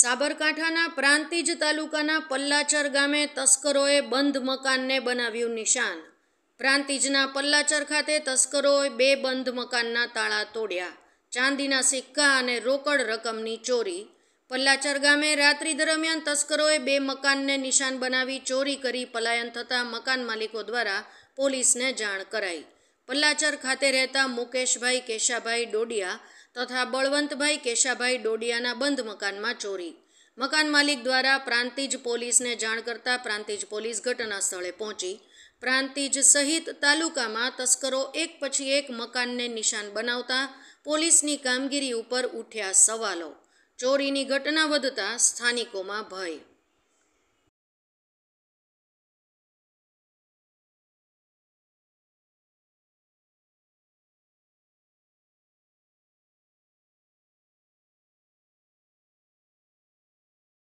સાબરકાંઠાના પ્રાંતિજ તાલુકાના પલ્લાચર ગામે તસ્કરોએ બંધ મકાનને બનાવ્યું નિશાન પ્રાંતિજના પલ્લાચર ખાતે તસ્કરોએ બે બંધ મકાનના તાળા તોડ્યા ચાંદીના સિક્કા અને રોકડ રકમની ચોરી પલ્લાચર ગામે રાત્રિ દરમિયાન તસ્કરોએ બે મકાનને નિશાન બનાવી ચોરી કરી પલાયન થતાં મકાન માલિકો દ્વારા પોલીસને જાણ કરાઈ પલ્લાચર ખાતે રહેતા મુકેશભાઈ કેશાભાઈ ડોડિયા તથા બળવંતભાઈ કેશાભાઈ ડોડિયાના બંધ મકાનમાં ચોરી મકાન માલિક દ્વારા પ્રાંતિજ પોલીસને જાણ કરતા પ્રાંતિજ પોલીસ ઘટના સ્થળે પહોંચી પ્રાંતિજ સહિત તાલુકામાં તસ્કરો એક પછી એક મકાનને નિશાન બનાવતા પોલીસની કામગીરી ઉપર ઉઠ્યા સવાલો ચોરીની ઘટના વધતા સ્થાનિકોમાં ભય